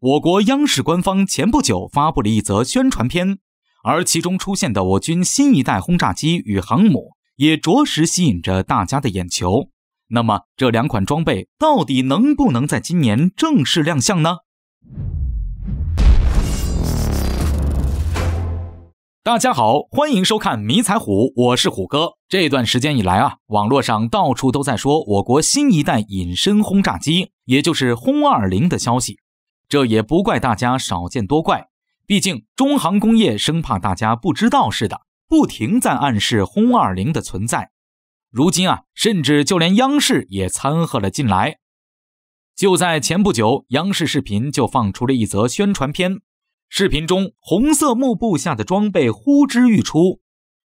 我国央视官方前不久发布了一则宣传片，而其中出现的我军新一代轰炸机与航母也着实吸引着大家的眼球。那么，这两款装备到底能不能在今年正式亮相呢？大家好，欢迎收看《迷彩虎》，我是虎哥。这段时间以来啊，网络上到处都在说我国新一代隐身轰炸机，也就是轰二零的消息。这也不怪大家少见多怪，毕竟中航工业生怕大家不知道似的，不停在暗示轰二零的存在。如今啊，甚至就连央视也参合了进来。就在前不久，央视视频就放出了一则宣传片，视频中红色幕布下的装备呼之欲出，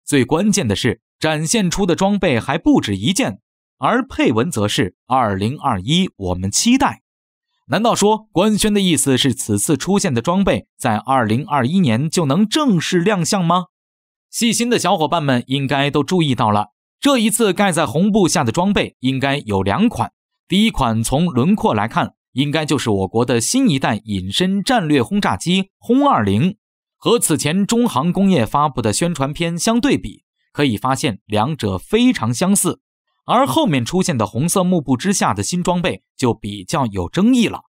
最关键的是展现出的装备还不止一件，而配文则是“二零二一，我们期待”。难道说官宣的意思是此次出现的装备在二零二一年就能正式亮相吗？细心的小伙伴们应该都注意到了，这一次盖在红布下的装备应该有两款。第一款从轮廓来看，应该就是我国的新一代隐身战略轰炸机轰二零，和此前中航工业发布的宣传片相对比，可以发现两者非常相似。而后面出现的红色幕布之下的新装备就比较有争议了。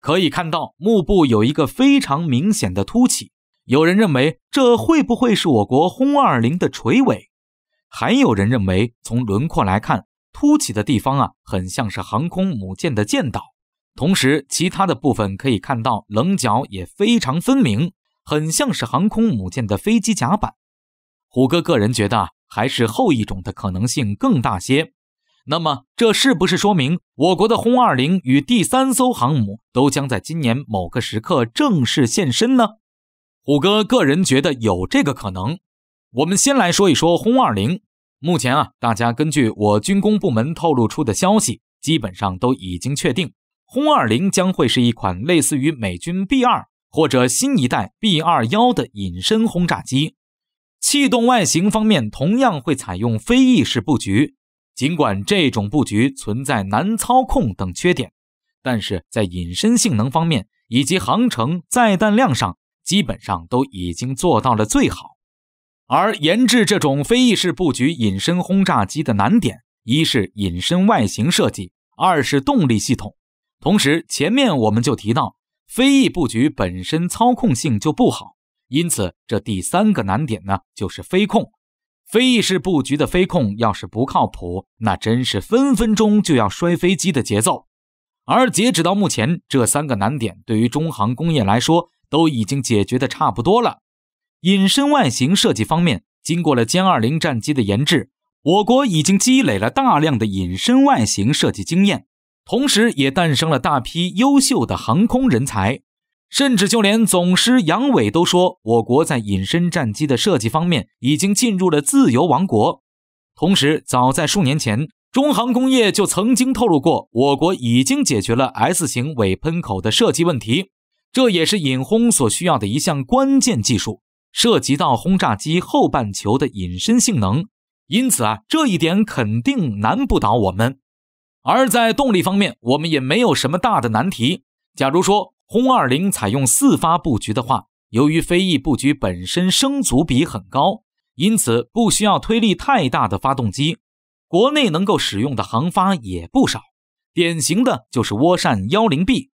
可以看到幕布有一个非常明显的凸起，有人认为这会不会是我国轰二零的垂尾？还有人认为从轮廓来看，凸起的地方啊很像是航空母舰的舰岛，同时其他的部分可以看到棱角也非常分明，很像是航空母舰的飞机甲板。虎哥个人觉得还是后一种的可能性更大些。那么，这是不是说明我国的轰二零与第三艘航母都将在今年某个时刻正式现身呢？虎哥个人觉得有这个可能。我们先来说一说轰二零。目前啊，大家根据我军工部门透露出的消息，基本上都已经确定，轰二零将会是一款类似于美军 B 二或者新一代 B 二幺的隐身轰炸机。气动外形方面，同样会采用飞翼式布局。尽管这种布局存在难操控等缺点，但是在隐身性能方面以及航程、载弹量上，基本上都已经做到了最好。而研制这种飞翼式布局隐身轰炸机的难点，一是隐身外形设计，二是动力系统。同时，前面我们就提到，飞翼布局本身操控性就不好，因此这第三个难点呢，就是飞控。飞翼式布局的飞控要是不靠谱，那真是分分钟就要摔飞机的节奏。而截止到目前，这三个难点对于中航工业来说都已经解决的差不多了。隐身外形设计方面，经过了歼二零战机的研制，我国已经积累了大量的隐身外形设计经验，同时也诞生了大批优秀的航空人才。甚至就连总师杨伟都说，我国在隐身战机的设计方面已经进入了自由王国。同时，早在数年前，中航工业就曾经透露过，我国已经解决了 S 型尾喷口的设计问题，这也是引轰所需要的一项关键技术，涉及到轰炸机后半球的隐身性能。因此啊，这一点肯定难不倒我们。而在动力方面，我们也没有什么大的难题。假如说，轰二零采用四发布局的话，由于飞翼布局本身升阻比很高，因此不需要推力太大的发动机。国内能够使用的航发也不少，典型的就是涡扇幺零 B。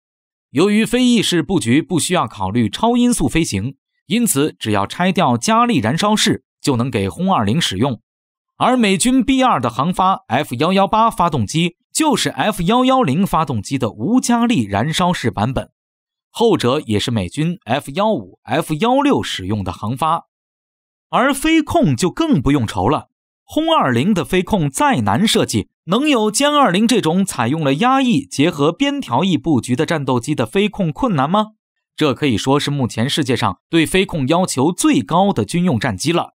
由于飞翼式布局不需要考虑超音速飞行，因此只要拆掉加力燃烧室就能给轰二零使用。而美军 B 二的航发 F 幺幺八发动机就是 F 幺幺零发动机的无加力燃烧室版本。后者也是美军 F- 幺五、F- 幺六使用的航发，而飞控就更不用愁了。轰二零的飞控再难设计，能有歼二零这种采用了压翼结合边条翼布局的战斗机的飞控困难吗？这可以说是目前世界上对飞控要求最高的军用战机了。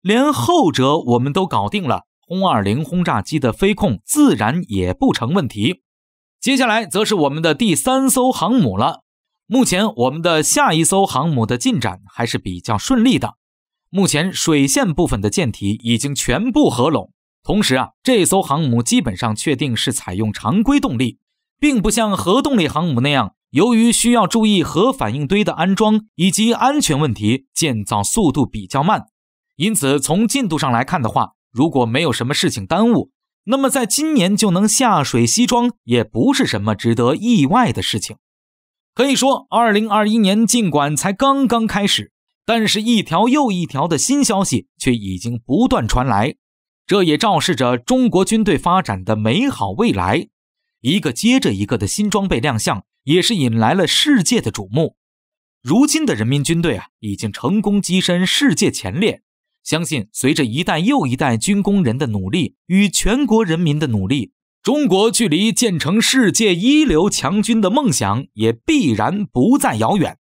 连后者我们都搞定了，轰二零轰炸机的飞控自然也不成问题。接下来则是我们的第三艘航母了。目前，我们的下一艘航母的进展还是比较顺利的。目前，水线部分的舰体已经全部合拢。同时啊，这艘航母基本上确定是采用常规动力，并不像核动力航母那样，由于需要注意核反应堆的安装以及安全问题，建造速度比较慢。因此，从进度上来看的话，如果没有什么事情耽误，那么在今年就能下水西装，也不是什么值得意外的事情。可以说，2021年尽管才刚刚开始，但是，一条又一条的新消息却已经不断传来，这也昭示着中国军队发展的美好未来。一个接着一个的新装备亮相，也是引来了世界的瞩目。如今的人民军队啊，已经成功跻身世界前列。相信随着一代又一代军工人的努力与全国人民的努力，中国距离建成世界一流强军的梦想，也必然不再遥远。